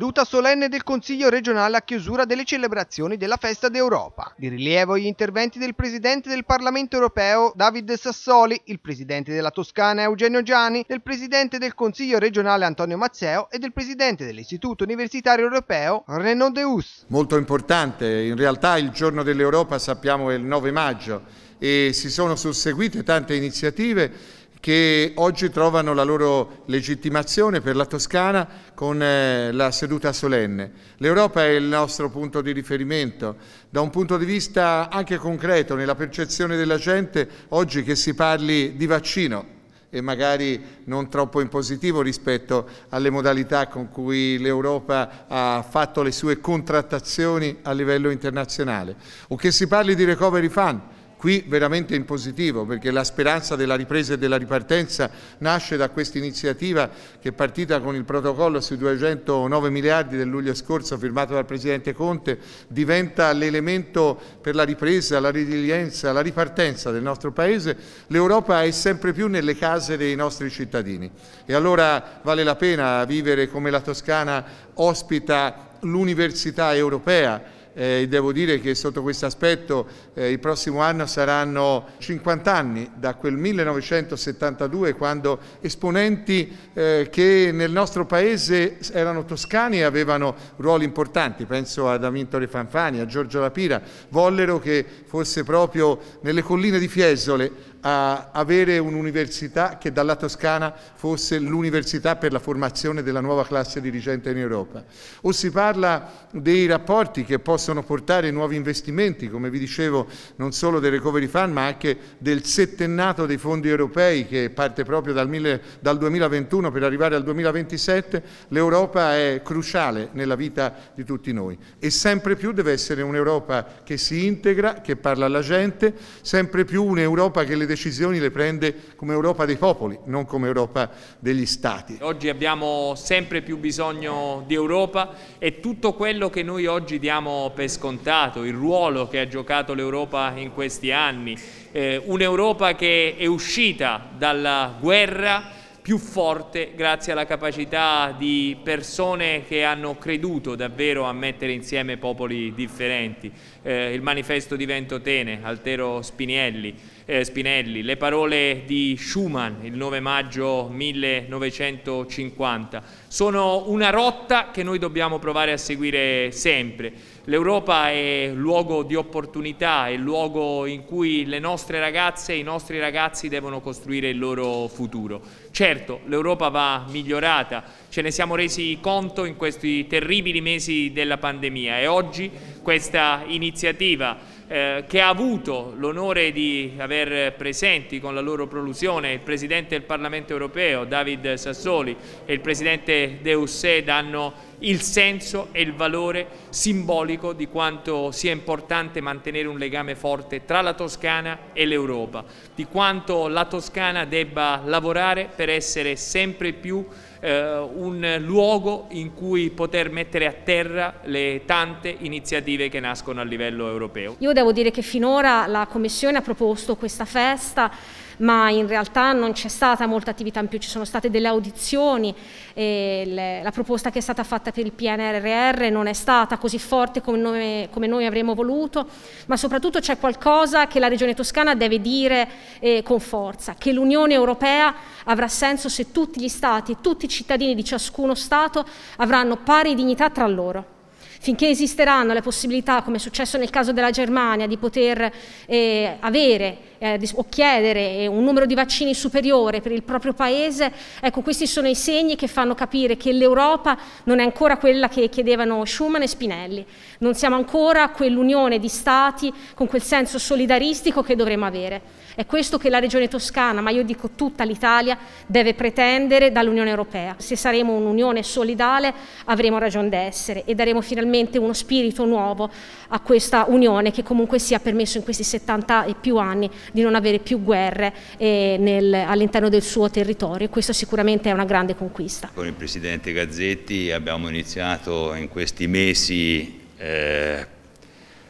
seduta solenne del Consiglio regionale a chiusura delle celebrazioni della Festa d'Europa. Di rilievo gli interventi del Presidente del Parlamento europeo Davide Sassoli, il Presidente della Toscana Eugenio Gianni, del Presidente del Consiglio regionale Antonio Mazzeo e del Presidente dell'Istituto Universitario Europeo Renaud Deus. Molto importante, in realtà il Giorno dell'Europa sappiamo è il 9 maggio e si sono susseguite tante iniziative che oggi trovano la loro legittimazione per la Toscana con eh, la seduta solenne. L'Europa è il nostro punto di riferimento, da un punto di vista anche concreto, nella percezione della gente oggi che si parli di vaccino e magari non troppo in positivo rispetto alle modalità con cui l'Europa ha fatto le sue contrattazioni a livello internazionale, o che si parli di recovery fund qui veramente in positivo perché la speranza della ripresa e della ripartenza nasce da questa iniziativa che è partita con il protocollo sui 209 miliardi del luglio scorso firmato dal Presidente Conte, diventa l'elemento per la ripresa, la resilienza, la ripartenza del nostro Paese. L'Europa è sempre più nelle case dei nostri cittadini e allora vale la pena vivere come la Toscana ospita l'università europea eh, devo dire che sotto questo aspetto eh, il prossimo anno saranno 50 anni da quel 1972 quando esponenti eh, che nel nostro paese erano toscani e avevano ruoli importanti, penso ad Amintore Fanfani, a Giorgio Lapira, vollero che fosse proprio nelle colline di Fiesole a avere un'università che dalla Toscana fosse l'università per la formazione della nuova classe dirigente in Europa. O si parla dei rapporti che possono portare nuovi investimenti, come vi dicevo, non solo del Recovery Fund, ma anche del settennato dei fondi europei che parte proprio dal, 2021 per arrivare al 2027. L'Europa è cruciale nella vita di tutti noi e sempre più deve essere un'Europa che si integra, che parla alla gente, sempre più un'Europa che le decisioni le prende come Europa dei popoli, non come Europa degli Stati. Oggi abbiamo sempre più bisogno di Europa e tutto quello che noi oggi diamo per scontato, il ruolo che ha giocato l'Europa in questi anni, eh, un'Europa che è uscita dalla guerra, più forte grazie alla capacità di persone che hanno creduto davvero a mettere insieme popoli differenti. Eh, il manifesto di Ventotene, Altero Spinelli, eh, Spinelli, le parole di Schumann il 9 maggio 1950, sono una rotta che noi dobbiamo provare a seguire sempre. L'Europa è luogo di opportunità, è luogo in cui le nostre ragazze e i nostri ragazzi devono costruire il loro futuro. Certo, l'Europa va migliorata, ce ne siamo resi conto in questi terribili mesi della pandemia e oggi questa iniziativa eh, che ha avuto l'onore di aver presenti con la loro prolusione il Presidente del Parlamento europeo David Sassoli e il Presidente De Hussè danno il senso e il valore simbolico di quanto sia importante mantenere un legame forte tra la Toscana e l'Europa, di quanto la Toscana debba lavorare per essere sempre più eh, un luogo in cui poter mettere a terra le tante iniziative che nascono a livello europeo. Io devo dire che finora la Commissione ha proposto questa festa ma in realtà non c'è stata molta attività in più, ci sono state delle audizioni, le, la proposta che è stata fatta per il PNRR non è stata così forte come noi, come noi avremmo voluto, ma soprattutto c'è qualcosa che la Regione Toscana deve dire eh, con forza, che l'Unione Europea avrà senso se tutti gli Stati, tutti i cittadini di ciascuno Stato avranno pari dignità tra loro. Finché esisteranno le possibilità, come è successo nel caso della Germania, di poter eh, avere eh, o chiedere eh, un numero di vaccini superiore per il proprio paese, ecco questi sono i segni che fanno capire che l'Europa non è ancora quella che chiedevano Schuman e Spinelli, non siamo ancora quell'unione di stati con quel senso solidaristico che dovremmo avere. È questo che la Regione Toscana, ma io dico tutta l'Italia, deve pretendere dall'Unione Europea. Se saremo un'unione solidale avremo ragione d'essere e daremo finalmente uno spirito nuovo a questa unione che comunque sia permesso in questi 70 e più anni di non avere più guerre eh, all'interno del suo territorio e questo sicuramente è una grande conquista. Con il Presidente Gazzetti abbiamo iniziato in questi mesi eh,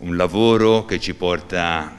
un lavoro che ci porta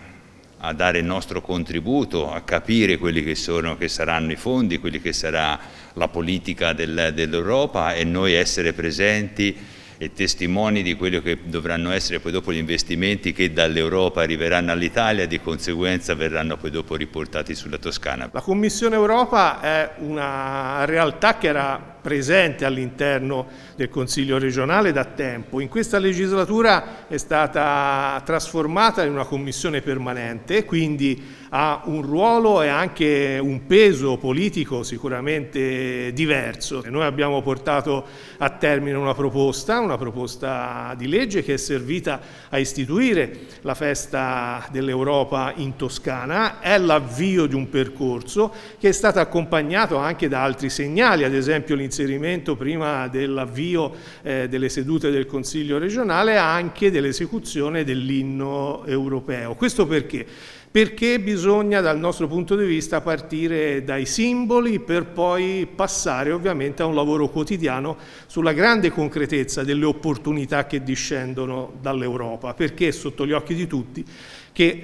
a dare il nostro contributo, a capire quelli che, sono, che saranno i fondi, quelli che sarà la politica del, dell'Europa e noi essere presenti e testimoni di quello che dovranno essere poi dopo gli investimenti che dall'Europa arriveranno all'Italia e di conseguenza verranno poi dopo riportati sulla Toscana. La Commissione Europa è una realtà che era presente all'interno del Consiglio regionale da tempo. In questa legislatura è stata trasformata in una commissione permanente, quindi ha un ruolo e anche un peso politico sicuramente diverso. Noi abbiamo portato a termine una proposta, una proposta di legge che è servita a istituire la festa dell'Europa in Toscana, è l'avvio di un percorso che è stato accompagnato anche da altri segnali, ad esempio l'intervento inserimento prima dell'avvio eh, delle sedute del Consiglio regionale anche dell'esecuzione dell'inno europeo. Questo perché? perché bisogna dal nostro punto di vista partire dai simboli per poi passare ovviamente a un lavoro quotidiano sulla grande concretezza delle opportunità che discendono dall'Europa, perché sotto gli occhi di tutti che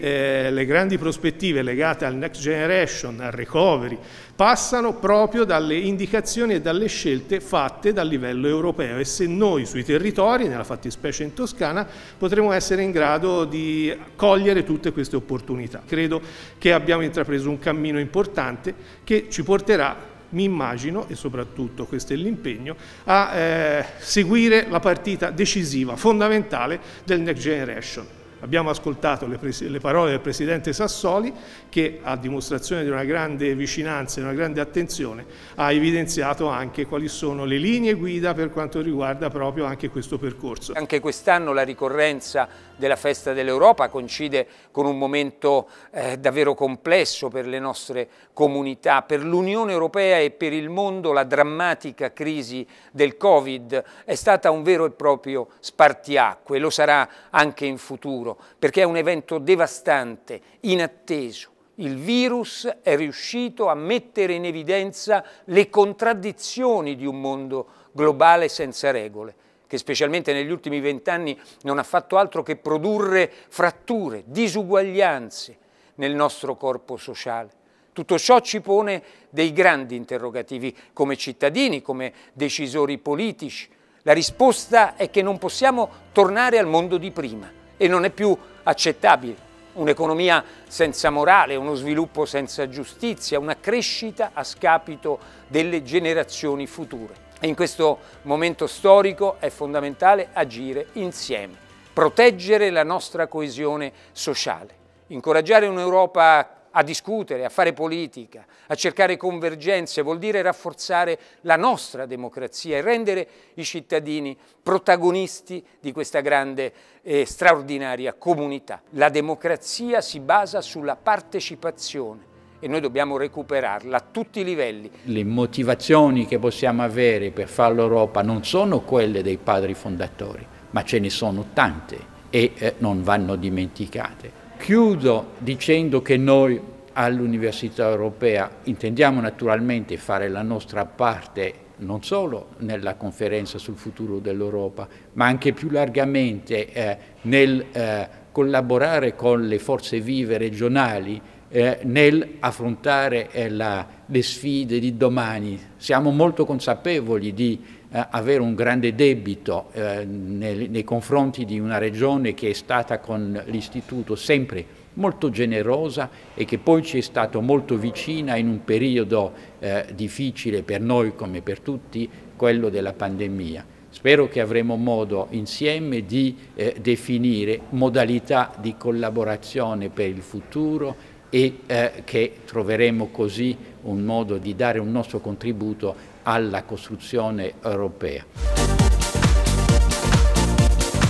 eh, le grandi prospettive legate al Next Generation, al recovery, passano proprio dalle indicazioni e dalle scelte fatte dal livello europeo e se noi sui territori, nella fattispecie in Toscana, potremo essere in grado di cogliere tutte queste opportunità. Credo che abbiamo intrapreso un cammino importante che ci porterà mi immagino, e soprattutto questo è l'impegno, a eh, seguire la partita decisiva, fondamentale del Next Generation. Abbiamo ascoltato le, le, parole del Presidente Sassoli che, a dimostrazione di una grande vicinanza e una grande attenzione, ha evidenziato anche quali sono le linee guida per quanto riguarda proprio anche questo percorso. Anche quest'anno la ricorrenza della Festa dell'Europa coincide con un momento eh, davvero complesso per le nostre comunità, per l'Unione Europea e per il mondo la drammatica crisi del Covid è stata un vero e proprio spartiacque, lo sarà anche in futuro perché è un evento devastante, inatteso. Il virus è riuscito a mettere in evidenza le contraddizioni di un mondo globale senza regole, che specialmente negli ultimi vent'anni non ha fatto altro che produrre fratture, disuguaglianze nel nostro corpo sociale. Tutto ciò ci pone dei grandi interrogativi come cittadini, come decisori politici. La risposta è che non possiamo tornare al mondo di prima e non è più accettabile. Un'economia senza morale, uno sviluppo senza giustizia, una crescita a scapito delle generazioni future. E in questo momento storico è fondamentale agire insieme, proteggere la nostra coesione sociale, incoraggiare un'Europa a discutere, a fare politica, a cercare convergenze, vuol dire rafforzare la nostra democrazia e rendere i cittadini protagonisti di questa grande e straordinaria comunità. La democrazia si basa sulla partecipazione e noi dobbiamo recuperarla a tutti i livelli. Le motivazioni che possiamo avere per fare l'Europa non sono quelle dei padri fondatori, ma ce ne sono tante e eh, non vanno dimenticate. Chiudo dicendo che noi all'Università Europea. Intendiamo naturalmente fare la nostra parte non solo nella conferenza sul futuro dell'Europa, ma anche più largamente eh, nel eh, collaborare con le forze vive regionali eh, nel affrontare eh, la, le sfide di domani. Siamo molto consapevoli di eh, avere un grande debito eh, nel, nei confronti di una regione che è stata con l'Istituto sempre molto generosa e che poi ci è stata molto vicina in un periodo eh, difficile per noi come per tutti, quello della pandemia. Spero che avremo modo insieme di eh, definire modalità di collaborazione per il futuro e eh, che troveremo così un modo di dare un nostro contributo alla costruzione europea.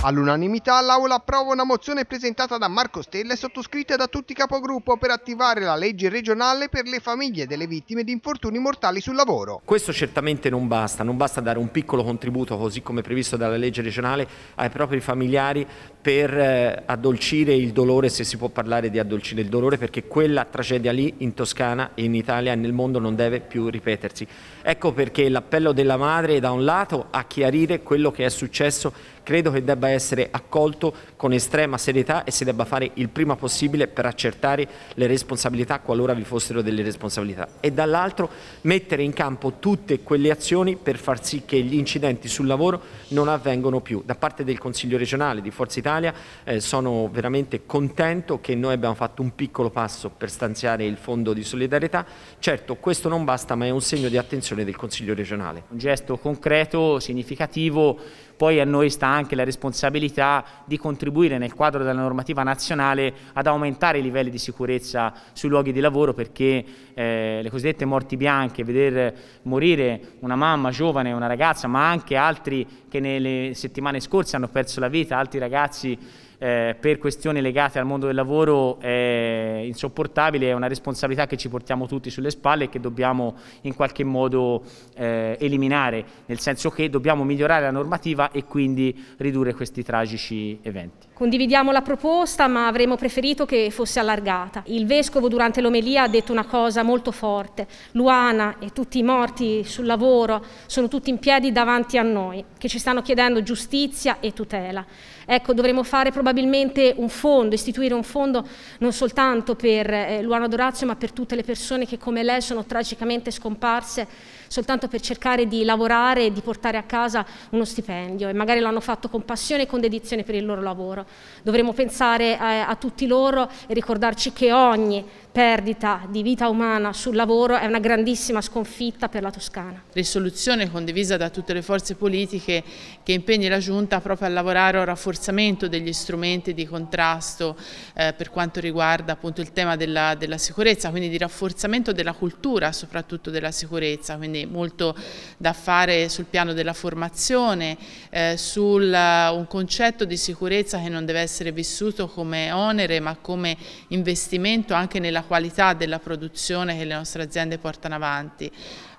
All'unanimità l'Aula approva una mozione presentata da Marco Stella e sottoscritta da tutti i capogruppo per attivare la legge regionale per le famiglie delle vittime di infortuni mortali sul lavoro. Questo certamente non basta, non basta dare un piccolo contributo così come previsto dalla legge regionale ai propri familiari per eh, addolcire il dolore, se si può parlare di addolcire il dolore, perché quella tragedia lì in Toscana e in Italia e nel mondo non deve più ripetersi. Ecco perché l'appello della madre da un lato a chiarire quello che è successo credo che debba debba essere accolto con estrema serietà e si debba fare il prima possibile per accertare le responsabilità qualora vi fossero delle responsabilità e dall'altro mettere in campo tutte quelle azioni per far sì che gli incidenti sul lavoro non avvengano più. Da parte del Consiglio regionale di Forza Italia eh, sono veramente contento che noi abbiamo fatto un piccolo passo per stanziare il fondo di solidarietà. Certo questo non basta ma è un segno di attenzione del Consiglio regionale. Un gesto concreto, significativo, poi a noi sta anche la responsabilità responsabilità di contribuire nel quadro della normativa nazionale ad aumentare i livelli di sicurezza sui luoghi di lavoro perché eh, le cosiddette morti bianche, vedere morire una mamma giovane, una ragazza, ma anche altri che nelle settimane scorse hanno perso la vita, altri ragazzi eh, per questioni legate al mondo del lavoro è insopportabile, è una responsabilità che ci portiamo tutti sulle spalle e che dobbiamo in qualche modo eh, eliminare, nel senso che dobbiamo migliorare la normativa e quindi ridurre questi tragici eventi. Condividiamo la proposta, ma avremmo preferito che fosse allargata. Il vescovo durante l'omelia ha detto una cosa molto forte. Luana e tutti i morti sul lavoro sono tutti in piedi davanti a noi, che ci stanno chiedendo giustizia e tutela. Ecco, dovremmo fare probabilmente un fondo, istituire un fondo non soltanto per eh, Luana Dorazio, ma per tutte le persone che come lei sono tragicamente scomparse, soltanto per cercare di lavorare e di portare a casa uno stipendio. E magari lo hanno fatto con passione e con dedizione per il loro lavoro. Dovremmo pensare a, eh, a tutti loro e ricordarci che ogni perdita di vita umana sul lavoro è una grandissima sconfitta per la Toscana. Risoluzione condivisa da tutte le forze politiche che impegni la Giunta proprio a lavorare al rafforzamento degli strumenti di contrasto eh, per quanto riguarda appunto il tema della, della, sicurezza, quindi di rafforzamento della cultura soprattutto della sicurezza, quindi molto da fare sul piano della formazione, eh, su eh, un concetto di sicurezza che non deve essere vissuto come onere ma come investimento anche nella qualità della produzione che le nostre aziende portano avanti.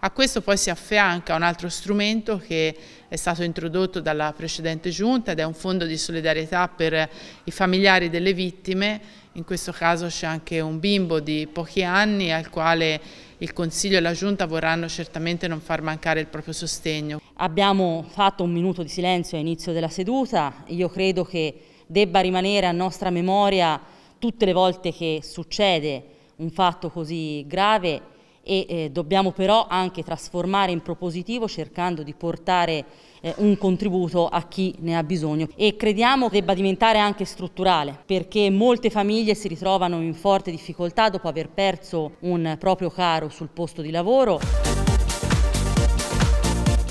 A questo poi si affianca un altro strumento che è stato introdotto dalla precedente giunta ed è un fondo di solidarietà per i familiari delle vittime, in questo caso c'è anche un bimbo di pochi anni al quale il Consiglio e la Giunta vorranno certamente non far mancare il proprio sostegno. Abbiamo fatto un minuto di silenzio all'inizio della seduta, io credo che debba rimanere a nostra memoria tutte le volte che succede un fatto così grave e eh, dobbiamo però anche trasformare in propositivo cercando di portare eh, un contributo a chi ne ha bisogno e crediamo debba diventare anche strutturale perché molte famiglie si ritrovano in forte difficoltà dopo aver perso un proprio caro sul posto di lavoro.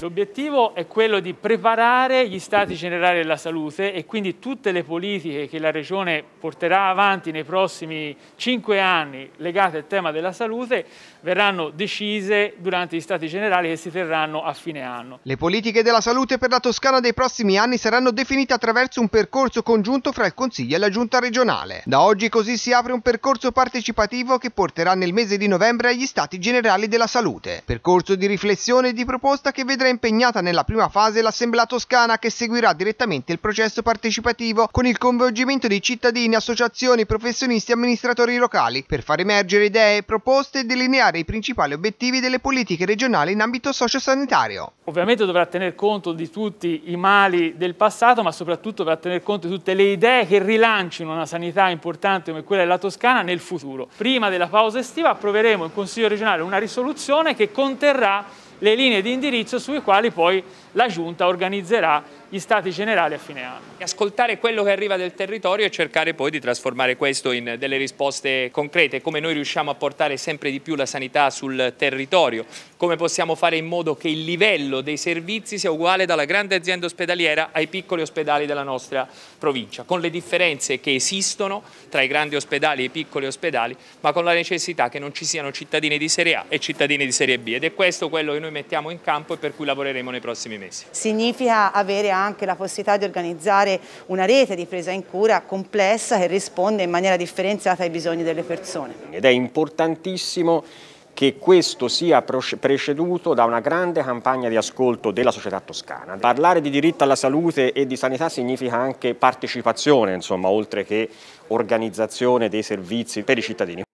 L'obiettivo è quello di preparare gli stati generali della salute e quindi tutte le politiche che la Regione porterà avanti nei prossimi cinque anni legate al tema della salute verranno decise durante gli stati generali che si terranno a fine anno. Le politiche della salute per la Toscana dei prossimi anni saranno definite attraverso un percorso congiunto fra il Consiglio e la Giunta regionale. Da oggi così si apre un percorso partecipativo che porterà nel mese di novembre agli stati generali della salute. Percorso di riflessione e di proposta che vedremo era impegnata nella prima fase l'Assemblea Toscana che seguirà direttamente il processo partecipativo con il coinvolgimento di cittadini, associazioni, professionisti e amministratori locali per far emergere idee, proposte e delineare i principali obiettivi delle politiche regionali in ambito sociosanitario. Ovviamente dovrà tener conto di tutti i mali del passato ma soprattutto dovrà tener conto di tutte le idee che rilancino una sanità importante come quella della Toscana nel futuro. Prima della pausa estiva approveremo in Consiglio regionale una risoluzione che conterrà le linee di indirizzo sulle quali poi la Giunta organizzerà gli stati generali a fine anno. Ascoltare quello che arriva del territorio e cercare poi di trasformare questo in delle risposte concrete, come noi riusciamo a portare sempre di più la sanità sul territorio, come possiamo fare in modo che il livello dei servizi sia uguale dalla grande azienda ospedaliera ai piccoli ospedali della nostra provincia, con le differenze che esistono tra i grandi ospedali e i piccoli ospedali, ma con la necessità che non ci siano cittadini di serie A e cittadini di serie B ed è questo quello che noi mettiamo in campo e per cui lavoreremo nei prossimi mesi. Significa avere anche la possibilità di organizzare una rete di presa in cura complessa che risponde in maniera differenziata ai bisogni delle persone. Ed è importantissimo che questo sia preceduto da una grande campagna di ascolto della società toscana. Parlare di diritto alla salute e di sanità significa anche partecipazione, insomma, oltre che organizzazione dei servizi per i cittadini.